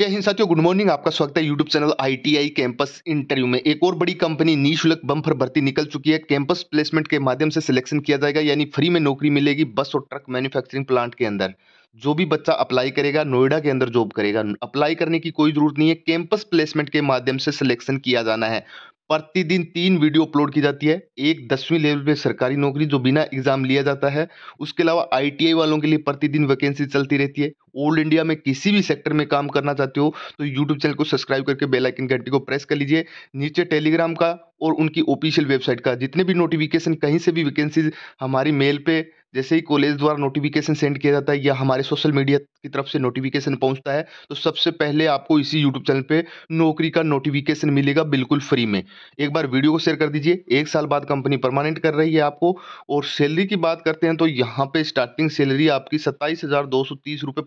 जय हिंद साथियों good morning आपका स्वागत है YouTube channel ITI campus interview में एक और बड़ी कंपनी निःशुल्क बम्फर भर्ती निकल चुकी है कैंपस प्लेसमेंट के माध्यम से सिलेक्शन किया जाएगा यानी फ्री में नौकरी मिलेगी बस और ट्रक मैन्युफैक्चरिंग प्लांट के अंदर जो भी बच्चा अप्लाई करेगा नोएडा के अंदर जॉब करेगा अप्लाई करने की कोई जरूरत नहीं है कैंपस प्लेसमेंट के माध्यम से सिलेक्शन किया जाना है प्रतिदिन तीन वीडियो अपलोड की जाती है एक दसवीं लेवल पे सरकारी नौकरी जो बिना एग्जाम लिया जाता है उसके अलावा आईटीआई वालों के लिए प्रतिदिन वैकेंसी चलती रहती है ओल्ड इंडिया में किसी भी सेक्टर में काम करना चाहते हो तो यूट्यूब चैनल को सब्सक्राइब करके बेल आइकन घंटी को प्रेस कर लीजिए नीचे टेलीग्राम का और उनकी ऑफिशियल वेबसाइट का जितने भी नोटिफिकेशन कहीं से भी वैकेंसी हमारी मेल पे जैसे ही कॉलेज द्वारा नोटिफिकेशन सेंड किया जाता है या हमारे सोशल मीडिया की तरफ से नोटिफिकेशन पहुंचता है तो सबसे पहले आपको इसी यूट्यूब चैनल पे नौकरी का नोटिफिकेशन मिलेगा बिल्कुल फ्री में एक बार वीडियो को शेयर कर दीजिए एक साल बाद कंपनी परमानेंट कर रही है आपको और सैलरी की बात करते हैं तो यहाँ पर स्टार्टिंग सैलरी आपकी सत्ताईस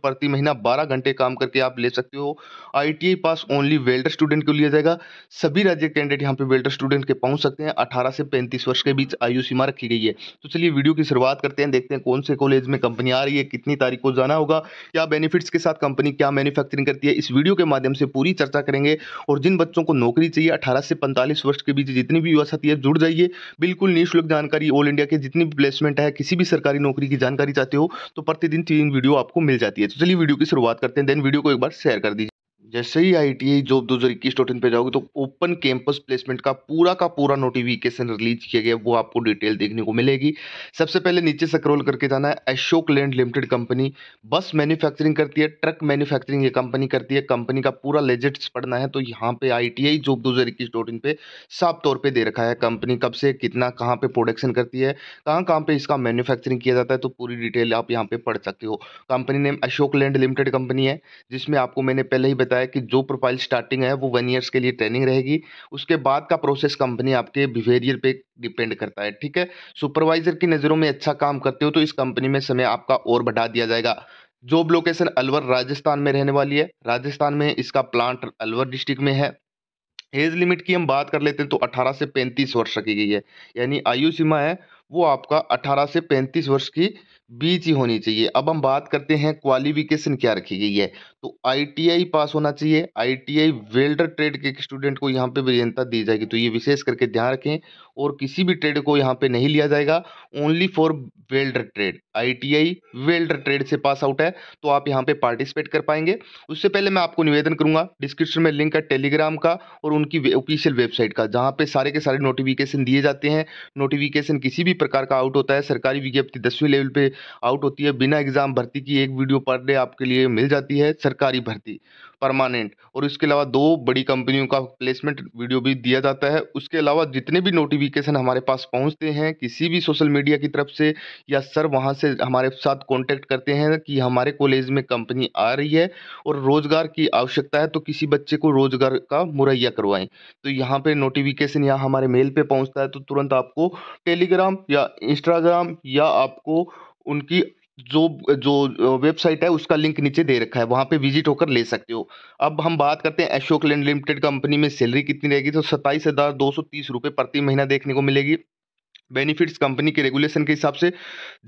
प्रति महीना बारह घंटे काम करके आप ले सकते हो I pass only welder student को लिया जाएगा सभी राज्य कैंडिडेट यहाँ पे वेल्डर स्टूडेंट के पहुँच सकते हैं अठारह से पैंतीस वर्ष के बीच आयु सीमा रखी गई है तो चलिए वीडियो की शुरुआत करते हैं हैं देखते हैं कौन से कॉलेज में कंपनी आ रही है कितनी तारीख को जाना होगा क्या बेनिफिट्स के साथ कंपनी क्या मैन्युफैक्चरिंग करती है इस वीडियो के माध्यम से पूरी चर्चा करेंगे और जिन बच्चों को नौकरी चाहिए अठारह से पैंतालीस वर्ष के बीच जितनी भी युवा साथी है जुड़ जाइए बिल्कुल निःशुल्क जानकारी ऑल इंडिया के जितनी भी प्लेसमेंट है किसी भी सरकारी नौकरी की जानकारी चाहते हो तो प्रतिदिन तीन वीडियो आपको मिल जाती है तो चलिए वीडियो की शुरुआत करते हैं देन वीडियो को एक बार शेयर कर दीजिए जैसे ही आई टी आई जॉब दो हज़ार इक्कीस डॉट इन पर जाओगे तो ओपन कैंपस प्लेसमेंट का पूरा का पूरा नोटिफिकेशन रिलीज किया गया वो आपको डिटेल देखने को मिलेगी सबसे पहले नीचे सक्रोल करके जाना है Ashok Leyland limited company bus manufacturing करती है ट्रक मैन्युफैक्चरिंग ये कंपनी करती है कंपनी का पूरा लेजेट्स पढ़ना है तो यहाँ पे आई टी आई जॉब दो हज़ार इक्कीस डॉट इन पर साफ तौर पर दे रखा है कंपनी कब से कितना कहाँ पर प्रोडक्शन करती है कहाँ कहाँ पर इसका मैन्युफैक्चरिंग किया जाता है तो पूरी डिटेल आप यहाँ पर पढ़ सकते हो company name Ashok Leyland limited company है जिसमें आपको मैंने पहले ही बताया है कि जो प्रोफाइल स्टार्टिंग है वो वन ईयर्स के लिए ट्रेनिंग रहेगी उसके बाद का प्रोसेस कंपनी आपके बिहेवियर पे डिपेंड करता है ठीक है सुपरवाइजर की नज़रों में अच्छा काम करते हो तो इस कंपनी में समय आपका और बढ़ा दिया जाएगा जॉब लोकेशन अलवर राजस्थान में रहने वाली है राजस्थान में इसका प्लांट अलवर डिस्ट्रिक्ट में है एज लिमिट की हम बात कर लेते हैं तो 18 से 35 वर्ष रखी गई है यानी आयु सीमा है वो आपका 18 से 35 वर्ष की बीच ही होनी चाहिए अब हम बात करते हैं क्वालिफिकेशन क्या रखी गई है तो आईटीआई पास होना चाहिए आईटीआई वेल्डर ट्रेड के स्टूडेंट को यहाँ पे वरीयता दी जाएगी तो ये विशेष करके ध्यान रखें और किसी भी ट्रेड को यहाँ पे नहीं लिया जाएगा only for welder trade ITI welder trade से पास आउट है तो आप यहाँ पे पार्टिसिपेट कर पाएंगे उससे पहले मैं आपको निवेदन करूँगा डिस्क्रिप्शन में लिंक है टेलीग्राम का और उनकी ऑफिशियल वेबसाइट का जहाँ पे सारे के सारे नोटिफिकेशन दिए जाते हैं नोटिफिकेशन किसी भी प्रकार का आउट होता है सरकारी विज्ञप्ति दसवीं लेवल पर आउट होती है बिना एग्ज़ाम भर्ती की एक वीडियो पर डे आपके लिए मिल जाती है सरकारी भर्ती परमानेंट और इसके अलावा दो बड़ी कंपनियों का प्लेसमेंट वीडियो भी दिया जाता है उसके अलावा जितने भी नोटिफिकेशन हमारे पास पहुंचते हैं किसी भी सोशल मीडिया की तरफ से या सर वहां से हमारे साथ कांटेक्ट करते हैं कि हमारे कॉलेज में कंपनी आ रही है और रोज़गार की आवश्यकता है तो किसी बच्चे को रोज़गार का मुहैया करवाएं तो यहाँ पर नोटिफिकेशन यहाँ हमारे मेल पर पहुँचता है तो तुरंत आपको टेलीग्राम या इंस्टाग्राम या आपको उनकी जो जो वेबसाइट है उसका लिंक नीचे दे रखा है वहाँ पे विजिट होकर ले सकते हो अब हम बात करते हैं अशोक लैंड लिमिटेड कंपनी में सैलरी कितनी रहेगी तो सत्ताईस हज़ार दो सौ तीस रुपये प्रति महीना देखने को मिलेगी बेनिफिट्स कंपनी के रेगुलेशन के हिसाब से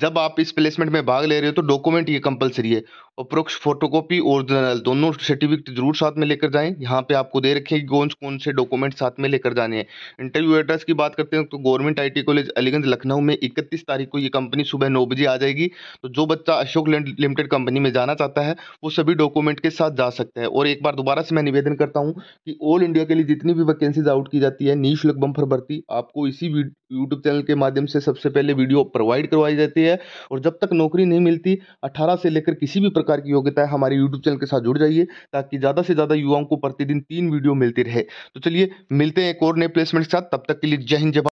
जब आप इस प्लेसमेंट में भाग ले रहे हो तो डॉक्यूमेंट ये कंपलसरी है अप्रोक्ष फोटोकॉपी ओरिजिनल दोनों सर्टिफिकेट जरूर साथ में लेकर जाएं यहाँ पे आपको दे रखे कौन कौन से डॉक्यूमेंट साथ में लेकर जाने हैं इंटरव्यू एड्रेस की बात करते हैं तो government I college Aliganj Lucknow में इकतीस तारीख को ये कंपनी सुबह नौ बजे आ जाएगी तो जो बच्चा अशोक लिमिटेड कंपनी में जाना चाहता है वो सभी डॉक्यूमेंट के साथ जा सकता है और एक बार दोबारा से मैं निवेदन करता हूँ कि ऑल इंडिया के लिए जितनी भी वैकेंसीज आउट की जाती है निःशुल्क बम्फर भर्ती आपको इसी यूट्यूब चैनल के के माध्यम से सबसे पहले वीडियो प्रोवाइड करवाई जाती है और जब तक नौकरी नहीं मिलती अठारह से लेकर किसी भी प्रकार की योग्यता हमारे यूट्यूब चैनल के साथ जुड़ जाइए ताकि ज़्यादा से ज़्यादा युवाओं को प्रतिदिन तीन वीडियो मिलती रहे तो चलिए मिलते हैं एक और नए प्लेसमेंट के साथ तब तक के लिए जय हिंद